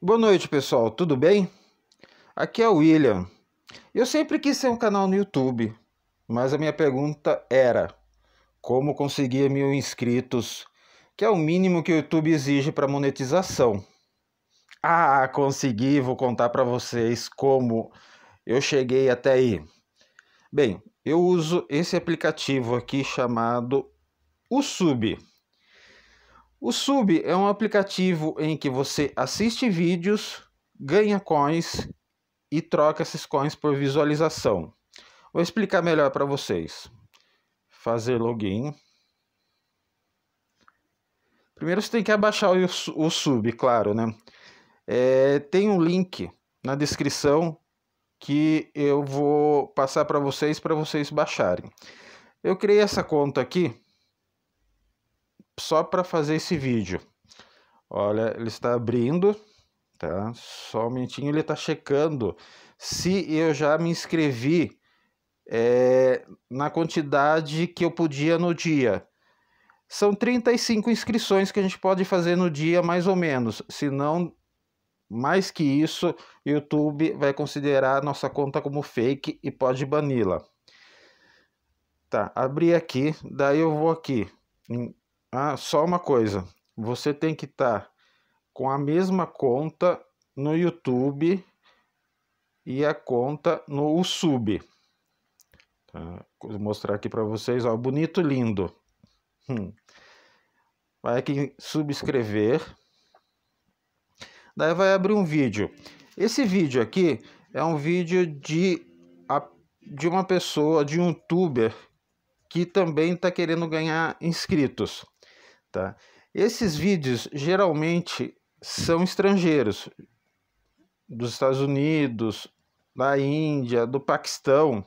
Boa noite, pessoal. Tudo bem? Aqui é o William. Eu sempre quis ser um canal no YouTube, mas a minha pergunta era: como conseguir mil inscritos, que é o mínimo que o YouTube exige para monetização? Ah, consegui! Vou contar para vocês como eu cheguei até aí. Bem, eu uso esse aplicativo aqui chamado o Sub. O Sub é um aplicativo em que você assiste vídeos, ganha coins e troca esses coins por visualização. Vou explicar melhor para vocês. Fazer login. Primeiro você tem que abaixar o, Sub, claro, né? É, tem um link na descrição que eu vou passar para vocês para vocês baixarem. Eu criei essa conta aqui só para fazer esse vídeo. Olha, ele está abrindo, tá? Só um minutinho, ele está checando se eu já me inscrevi é, na quantidade que eu podia no dia. São 35 inscrições que a gente pode fazer no dia, mais ou menos. Se não, mais que isso, YouTube vai considerar nossa conta como fake e pode bani-la. Tá, abri aqui, daí eu vou aqui hum, ah, só uma coisa, você tem que estar tá com a mesma conta no YouTube e a conta no Sub. Tá? Vou mostrar aqui para vocês, ó, bonito, lindo. Hum. Vai aqui em subscrever. Daí vai abrir um vídeo. Esse vídeo aqui é um vídeo de, de uma pessoa, de um youtuber, que também está querendo ganhar inscritos. Tá? Esses vídeos geralmente são estrangeiros, dos Estados Unidos, da Índia, do Paquistão.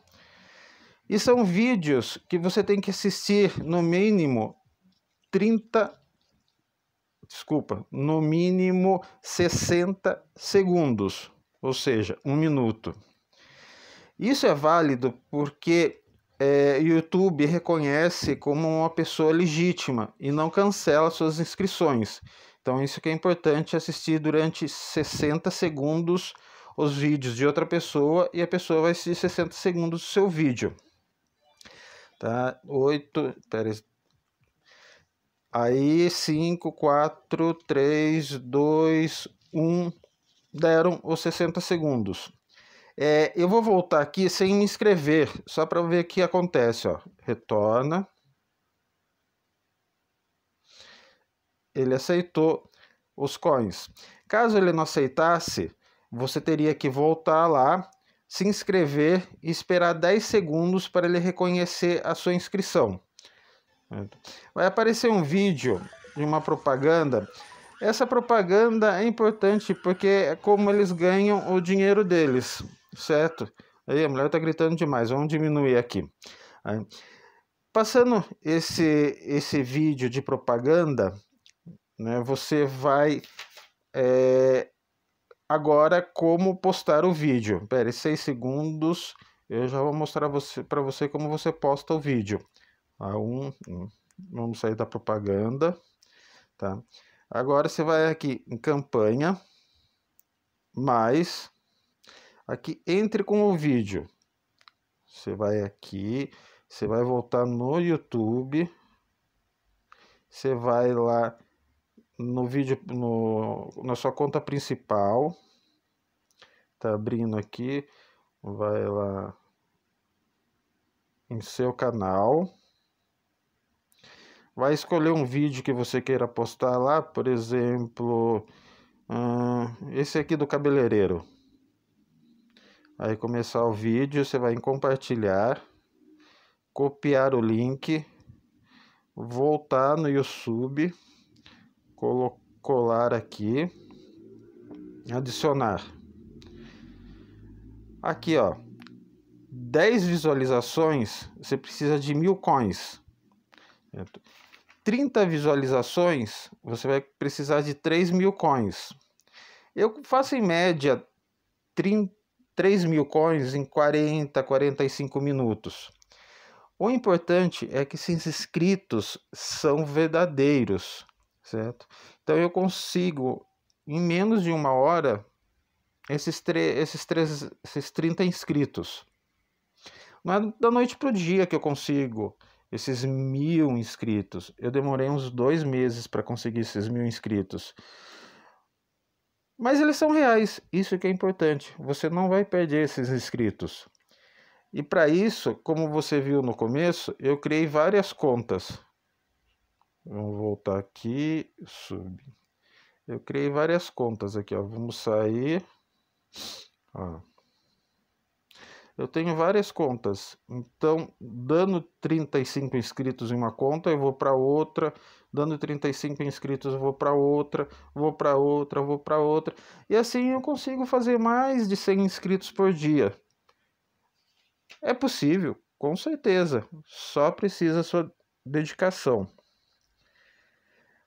E são vídeos que você tem que assistir no mínimo 30 desculpa, no mínimo 60 segundos, ou seja, um minuto. Isso é válido porque é, YouTube reconhece como uma pessoa legítima e não cancela suas inscrições. Então, isso que é importante assistir durante 60 segundos os vídeos de outra pessoa e a pessoa vai assistir 60 segundos do seu vídeo. Tá? 8. Pera aí. Aí, 5, 4, 3, 2, 1. Deram os 60 segundos. É, eu vou voltar aqui sem me inscrever, só para ver o que acontece. Ó. Retorna. Ele aceitou os coins. Caso ele não aceitasse, você teria que voltar lá, se inscrever e esperar 10 segundos para ele reconhecer a sua inscrição. Vai aparecer um vídeo de uma propaganda. Essa propaganda é importante porque é como eles ganham o dinheiro deles certo? Aí a mulher está gritando demais, vamos diminuir aqui. passando esse, esse vídeo de propaganda, né, você vai é, agora como postar o vídeo. Pera, seis segundos, eu já vou mostrar você, para você como você posta o vídeo. Ah, um, um, vamos sair da propaganda, tá? Agora você vai aqui em campanha, mais, Aqui, entre com o vídeo. Você vai aqui, você vai voltar no YouTube. Você vai lá no vídeo, no, na sua conta principal. Tá abrindo aqui. Vai lá em seu canal. Vai escolher um vídeo que você queira postar lá, por exemplo, hum, esse aqui do cabeleireiro. Aí começar o vídeo, você vai em compartilhar, copiar o link, voltar no YouTube, colar aqui, adicionar. Aqui ó, 10 visualizações, você precisa de mil coins. 30 visualizações, você vai precisar de 3 mil coins. Eu faço em média 30 3 mil coins em 40, 45 minutos. O importante é que esses inscritos são verdadeiros, certo? Então eu consigo, em menos de uma hora, esses, esses, três, esses 30 inscritos. Não é da noite para o dia que eu consigo esses mil inscritos. Eu demorei uns dois meses para conseguir esses mil inscritos. Mas eles são reais, isso que é importante. Você não vai perder esses inscritos. E para isso, como você viu no começo, eu criei várias contas. Vamos voltar aqui, sub. Eu criei várias contas aqui, ó. Vamos sair. Ó. Eu tenho várias contas, então dando 35 inscritos em uma conta, eu vou para outra, dando 35 inscritos, eu vou para outra, vou para outra, vou para outra, e assim eu consigo fazer mais de 100 inscritos por dia. É possível, com certeza, só precisa sua dedicação.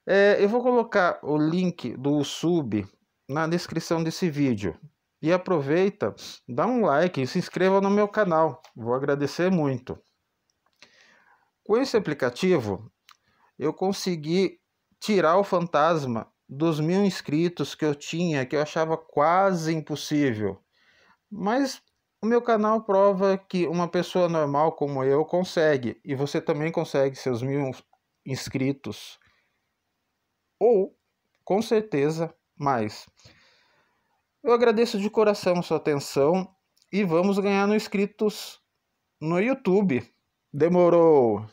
É, eu vou colocar o link do sub na descrição desse vídeo. E aproveita, dá um like e se inscreva no meu canal. Vou agradecer muito. Com esse aplicativo, eu consegui tirar o fantasma dos mil inscritos que eu tinha, que eu achava quase impossível. Mas o meu canal prova que uma pessoa normal como eu consegue, e você também consegue seus mil inscritos, ou com certeza mais. Eu agradeço de coração sua atenção e vamos ganhar no inscritos no YouTube. Demorou!